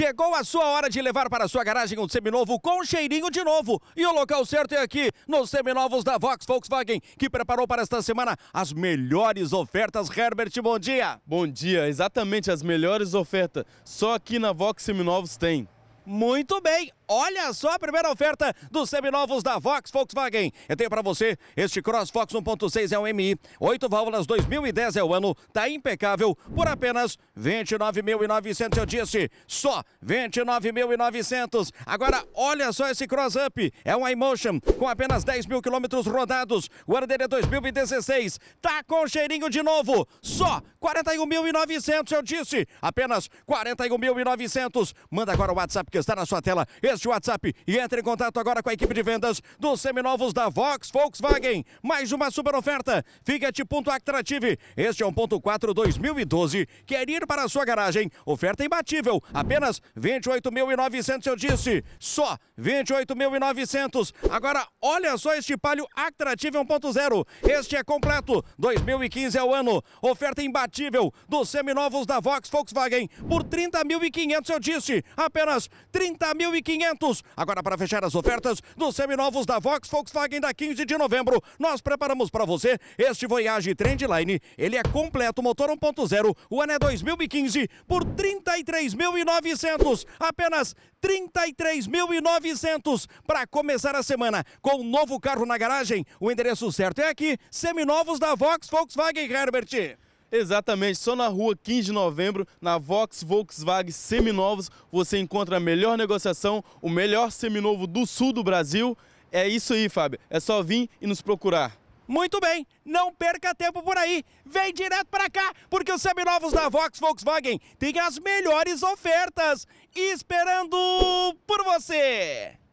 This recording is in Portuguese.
Chegou a sua hora de levar para sua garagem um seminovo com cheirinho de novo. E o local certo é aqui, nos seminovos da Vox Volkswagen, que preparou para esta semana as melhores ofertas. Herbert, bom dia. Bom dia, exatamente as melhores ofertas. Só aqui na Vox Seminovos tem. Muito bem, olha só a primeira oferta dos seminovos da Vox Volkswagen. Eu tenho para você este Cross Fox 1.6 é um MI, 8 válvulas, 2010 é o ano, tá impecável por apenas 29.900, eu disse, só 29.900. Agora olha só esse Cross Up, é um iMotion com apenas 10 mil quilômetros rodados, o ano dele é 2016, tá com cheirinho de novo, só 41.900, eu disse, apenas 41.900. Manda agora o WhatsApp que que está na sua tela, este WhatsApp, e entre em contato agora com a equipe de vendas dos seminovos da Vox Volkswagen. Mais uma super oferta. Fiat ponto Actrative. Este é um ponto 4 2012. Quer ir para a sua garagem? Oferta imbatível. Apenas 28.900, eu disse. Só 28.900. Agora, olha só este Palio Actrative 1.0. Este é completo. 2015 é o ano. Oferta imbatível dos seminovos da Vox Volkswagen por 30.500, eu disse. Apenas 30.500. Agora, para fechar as ofertas dos seminovos da Vox Volkswagen da 15 de novembro, nós preparamos para você este Voyage Trendline. Ele é completo, motor 1.0, o ano é 2015, por 33.900. Apenas 33.900 para começar a semana com um novo carro na garagem. O endereço certo é aqui, Seminovos da Vox Volkswagen Herbert. Exatamente, só na rua 15 de novembro, na Vox Volkswagen Seminovos, você encontra a melhor negociação, o melhor seminovo do sul do Brasil. É isso aí, Fábio. É só vir e nos procurar. Muito bem, não perca tempo por aí. Vem direto para cá, porque os seminovos da Vox Volkswagen têm as melhores ofertas esperando por você.